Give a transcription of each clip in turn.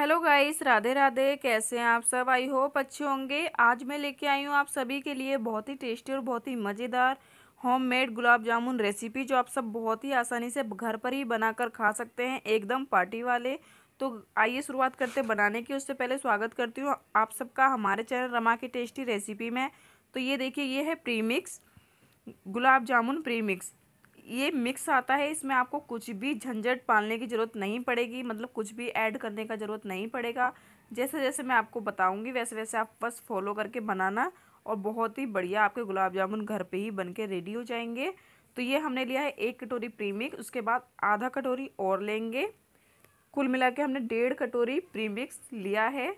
hello guys Radhe Radhe कैसे हैं आप सब आई होप अच्छे होंगे आज मैं लेके आई हूँ आप सभी के लिए बहुत ही टेस्टी और बहुत ही मज़ेदार होममेड गुलाब जामुन रेसिपी जो आप सब बहुत ही आसानी से घर पर ही बनाकर खा सकते हैं एकदम पार्टी वाले तो आइए शुरुआत करते बनाने की उससे पहले स्वागत करती हूँ आप सबका हमारे चैनल रमा की टेस्टी रेसिपी में तो ये देखिए ये है प्रीमिक्स गुलाब जामुन प्रीमिक्स ये मिक्स आता है इसमें आपको कुछ भी झंझट पालने की ज़रूरत नहीं पड़ेगी मतलब कुछ भी ऐड करने का ज़रूरत नहीं पड़ेगा जैसे जैसे मैं आपको बताऊंगी वैसे वैसे आप बस फॉलो करके बनाना और बहुत ही बढ़िया आपके गुलाब जामुन घर पे ही बन के रेडी हो जाएंगे तो ये हमने लिया है एक कटोरी प्रीमिक्स उसके बाद आधा कटोरी और लेंगे कुल मिला के हमने डेढ़ कटोरी प्रीमिक्स लिया है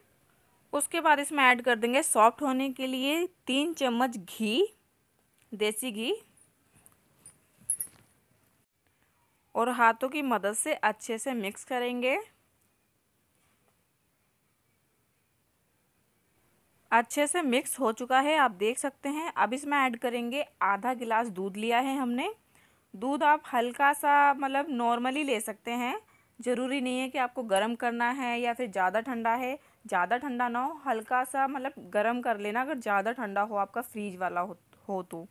उसके बाद इसमें ऐड कर देंगे सॉफ्ट होने के लिए तीन चम्मच घी देसी घी और हाथों की मदद से अच्छे से मिक्स करेंगे अच्छे से मिक्स हो चुका है आप देख सकते हैं अब इसमें ऐड करेंगे आधा गिलास दूध लिया है हमने दूध आप हल्का सा मतलब नॉर्मली ले सकते हैं ज़रूरी नहीं है कि आपको गर्म करना है या फिर ज़्यादा ठंडा है ज़्यादा ठंडा ना हो हल्का सा मतलब गर्म कर लेना अगर ज़्यादा ठंडा हो आपका फ्रीज वाला हो, हो तो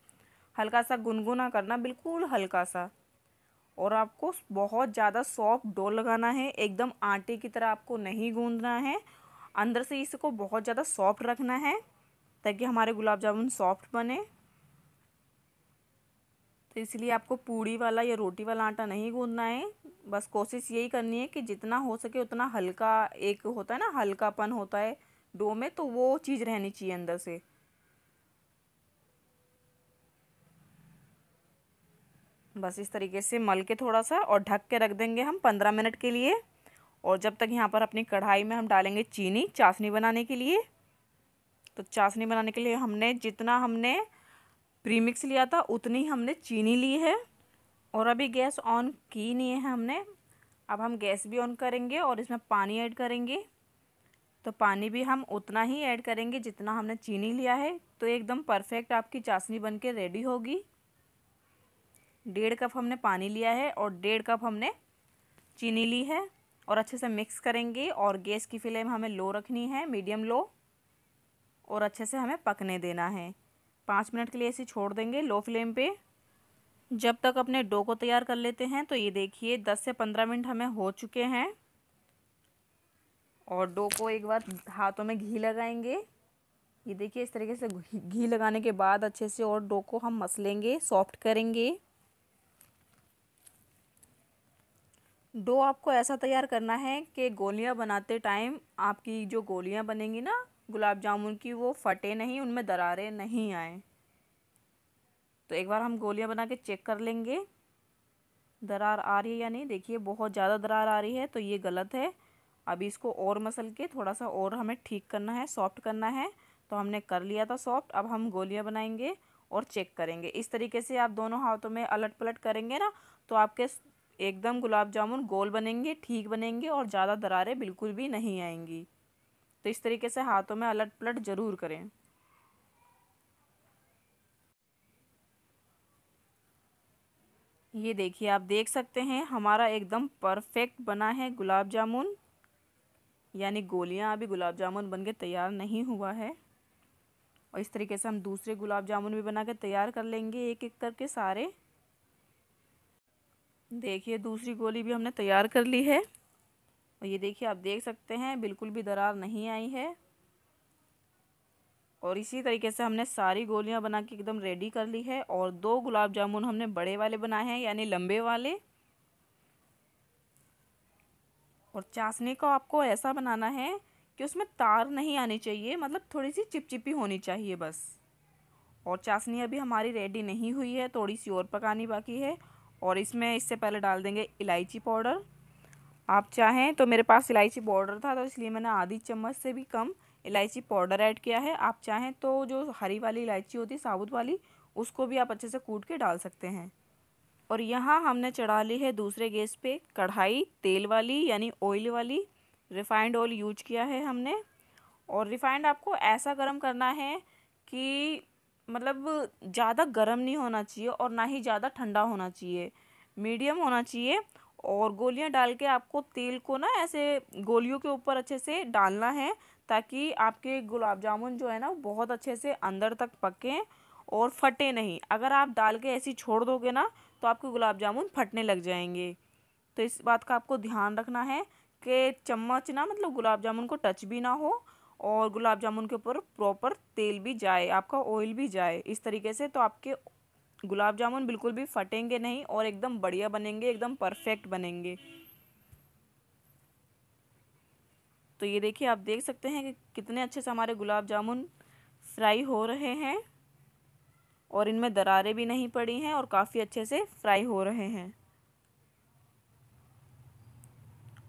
हल्का सा गुनगुना करना बिल्कुल हल्का सा और आपको बहुत ज़्यादा सॉफ्ट डो लगाना है एकदम आटे की तरह आपको नहीं गूंदना है अंदर से इसको बहुत ज़्यादा सॉफ्ट रखना है ताकि हमारे गुलाब जामुन सॉफ्ट बने तो इसलिए आपको पूड़ी वाला या रोटी वाला आटा नहीं गूंदना है बस कोशिश यही करनी है कि जितना हो सके उतना हल्का एक होता है ना हल्कापन होता है डो में तो वो चीज़ रहनी चाहिए अंदर से बस इस तरीके से मल के थोड़ा सा और ढक के रख देंगे हम पंद्रह मिनट के लिए और जब तक यहाँ पर अपनी कढ़ाई में हम डालेंगे चीनी चाशनी बनाने के लिए तो चाशनी बनाने के लिए हमने जितना हमने प्रीमिक्स लिया था उतनी हमने चीनी ली है और अभी गैस ऑन की नहीं है हमने अब हम गैस भी ऑन करेंगे और इसमें पानी ऐड करेंगे तो पानी भी हम उतना ही ऐड करेंगे जितना हमने चीनी लिया है तो एकदम परफेक्ट आपकी चाशनी बन के रेडी होगी डेढ़ कप हमने पानी लिया है और डेढ़ कप हमने चीनी ली है और अच्छे से मिक्स करेंगे और गैस की फ्लेम हमें लो रखनी है मीडियम लो और अच्छे से हमें पकने देना है पाँच मिनट के लिए इसे छोड़ देंगे लो फ्लेम पे जब तक अपने डो को तैयार कर लेते हैं तो ये देखिए दस से पंद्रह मिनट हमें हो चुके हैं और डो को एक बार हाथों में घी लगाएंगे ये देखिए इस तरीके से घी लगाने के बाद अच्छे से और डो को हम मसलेंगे सॉफ्ट करेंगे डो आपको ऐसा तैयार करना है कि गोलियां बनाते टाइम आपकी जो गोलियां बनेंगी ना गुलाब जामुन की वो फटे नहीं उनमें दरारें नहीं आए तो एक बार हम गोलियां बना के चेक कर लेंगे दरार आ रही है या नहीं देखिए बहुत ज़्यादा दरार आ रही है तो ये गलत है अभी इसको और मसल के थोड़ा सा और हमें ठीक करना है सॉफ्ट करना है तो हमने कर लिया था सॉफ्ट अब हम गोलियां बनाएंगे और चेक करेंगे इस तरीके से आप दोनों हाथों में अलट पलट करेंगे ना तो आपके एकदम गुलाब जामुन गोल बनेंगे ठीक बनेंगे और ज़्यादा दरारें बिल्कुल भी नहीं आएंगी तो इस तरीके से हाथों में अलट पलट ज़रूर करें ये देखिए आप देख सकते हैं हमारा एकदम परफेक्ट बना है गुलाब जामुन यानी गोलियां अभी गुलाब जामुन बन के तैयार नहीं हुआ है और इस तरीके से हम दूसरे गुलाब जामुन भी बना के तैयार कर लेंगे एक एक करके सारे देखिए दूसरी गोली भी हमने तैयार कर ली है और ये देखिए आप देख सकते हैं बिल्कुल भी दरार नहीं आई है और इसी तरीके से हमने सारी गोलियां बना के एकदम रेडी कर ली है और दो गुलाब जामुन हमने बड़े वाले बनाए हैं यानी लंबे वाले और चाशनी को आपको ऐसा बनाना है कि उसमें तार नहीं आनी चाहिए मतलब थोड़ी सी चिपचिपी होनी चाहिए बस और चाशनी अभी हमारी रेडी नहीं हुई है थोड़ी सी और पकानी बाकी है और इसमें इससे पहले डाल देंगे इलायची पाउडर आप चाहें तो मेरे पास इलायची पाउडर था तो इसलिए मैंने आधी चम्मच से भी कम इलायची पाउडर ऐड किया है आप चाहें तो जो हरी वाली इलायची होती है साबुत वाली उसको भी आप अच्छे से कूट के डाल सकते हैं और यहाँ हमने चढ़ा ली है दूसरे गैस पे कढ़ाई तेल वाली यानी ऑयल वाली रिफाइंड ऑयल यूज किया है हमने और रिफाइंड आपको ऐसा गर्म करना है कि मतलब ज़्यादा गर्म नहीं होना चाहिए और ना ही ज़्यादा ठंडा होना चाहिए मीडियम होना चाहिए और गोलियां डाल के आपको तेल को ना ऐसे गोलियों के ऊपर अच्छे से डालना है ताकि आपके गुलाब जामुन जो है ना बहुत अच्छे से अंदर तक पकें और फटे नहीं अगर आप डाल के ऐसी छोड़ दोगे ना तो आपके गुलाब जामुन फटने लग जाएंगे तो इस बात का आपको ध्यान रखना है कि चम्मच ना मतलब गुलाब जामुन को टच भी ना हो और गुलाब जामुन के ऊपर प्रॉपर तेल भी जाए आपका ऑयल भी जाए इस तरीके से तो आपके गुलाब जामुन बिल्कुल भी फटेंगे नहीं और एकदम बढ़िया बनेंगे एकदम परफेक्ट बनेंगे तो ये देखिए आप देख सकते हैं कि कितने अच्छे से हमारे गुलाब जामुन फ्राई हो रहे हैं और इनमें दरारें भी नहीं पड़ी हैं और काफ़ी अच्छे से फ्राई हो रहे हैं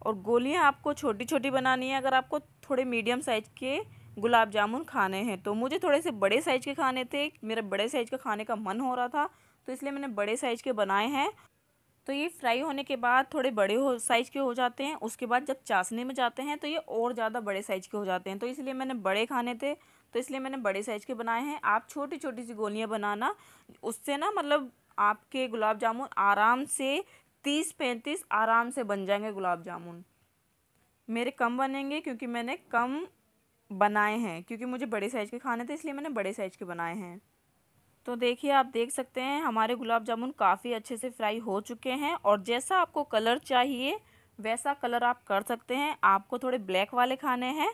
और गोलियां आपको छोटी छोटी बनानी है अगर आपको थोड़े मीडियम साइज़ के गुलाब जामुन खाने हैं तो मुझे थोड़े से बड़े साइज़ के खाने थे मेरा बड़े साइज़ का खाने का मन हो रहा था तो इसलिए मैंने बड़े साइज़ के बनाए हैं तो ये फ्राई होने के बाद थोड़े बड़े हो साइज़ के हो जाते हैं उसके बाद जब चाशनी में जाते हैं तो ये और ज़्यादा बड़े साइज़ के हो जाते हैं तो इसलिए मैंने बड़े खाने थे तो इसलिए मैंने बड़े साइज़ के बनाए हैं आप छोटी छोटी सी गोलियाँ बनाना उससे ना मतलब आपके गुलाब जामुन आराम से तीस पैंतीस आराम से बन जाएंगे गुलाब जामुन मेरे कम बनेंगे क्योंकि मैंने कम बनाए हैं क्योंकि मुझे बड़े साइज़ के खाने थे इसलिए मैंने बड़े साइज़ के बनाए हैं तो देखिए आप देख सकते हैं हमारे गुलाब जामुन काफ़ी अच्छे से फ्राई हो चुके हैं और जैसा आपको कलर चाहिए वैसा कलर आप कर सकते हैं आपको थोड़े ब्लैक वाले खाने हैं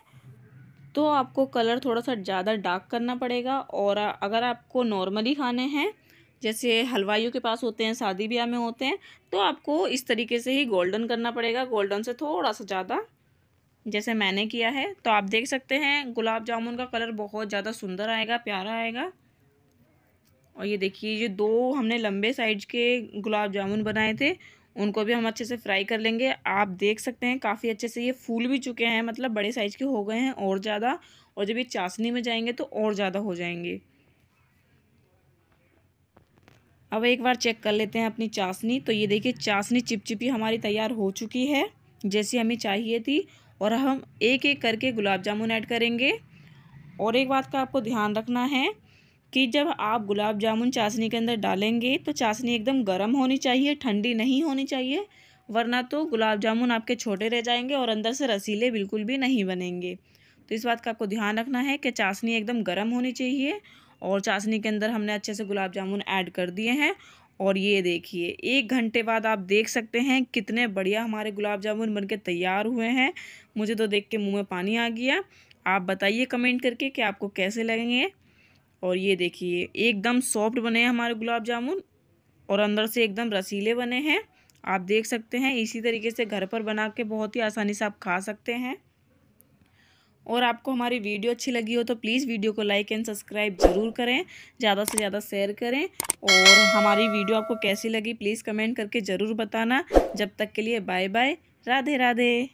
तो आपको कलर थोड़ा सा ज़्यादा डार्क करना पड़ेगा और अगर आपको नॉर्मली खाने हैं जैसे हलवाइयों के पास होते हैं शादी ब्याह में होते हैं तो आपको इस तरीके से ही गोल्डन करना पड़ेगा गोल्डन से थोड़ा सा ज़्यादा जैसे मैंने किया है तो आप देख सकते हैं गुलाब जामुन का कलर बहुत ज़्यादा सुंदर आएगा प्यारा आएगा और ये देखिए ये दो हमने लंबे साइज के गुलाब जामुन बनाए थे उनको भी हम अच्छे से फ्राई कर लेंगे आप देख सकते हैं काफ़ी अच्छे से ये फूल भी चुके हैं मतलब बड़े साइज़ के हो गए हैं और ज़्यादा और जब ये चाशनी में जाएंगे तो और ज़्यादा हो जाएंगे अब एक बार चेक कर लेते हैं अपनी चाशनी तो ये देखिए चाशनी चिपचिपी हमारी तैयार हो चुकी है जैसी हमें चाहिए थी और हम एक एक करके गुलाब जामुन ऐड करेंगे और एक बात का आपको ध्यान रखना है कि जब आप गुलाब जामुन चाशनी के अंदर डालेंगे तो चाशनी एकदम गर्म होनी चाहिए ठंडी नहीं होनी चाहिए वरना तो गुलाब जामुन आपके छोटे रह जाएंगे और अंदर से रसीले बिल्कुल भी नहीं बनेंगे तो इस बात का आपको ध्यान रखना है कि चाशनी एकदम गर्म होनी चाहिए और चाशनी के अंदर हमने अच्छे से गुलाब जामुन ऐड कर दिए हैं और ये देखिए एक घंटे बाद आप देख सकते हैं कितने बढ़िया हमारे गुलाब जामुन बनके तैयार हुए हैं मुझे तो देख के मुँह में पानी आ गया आप बताइए कमेंट करके कि आपको कैसे लगेंगे और ये देखिए एकदम सॉफ्ट बने हैं हमारे गुलाब जामुन और अंदर से एकदम रसीले बने हैं आप देख सकते हैं इसी तरीके से घर पर बना के बहुत ही आसानी से आप खा सकते हैं और आपको हमारी वीडियो अच्छी लगी हो तो प्लीज़ वीडियो को लाइक एंड सब्सक्राइब ज़रूर करें ज़्यादा से ज़्यादा शेयर करें और हमारी वीडियो आपको कैसी लगी प्लीज़ कमेंट करके ज़रूर बताना जब तक के लिए बाय बाय राधे राधे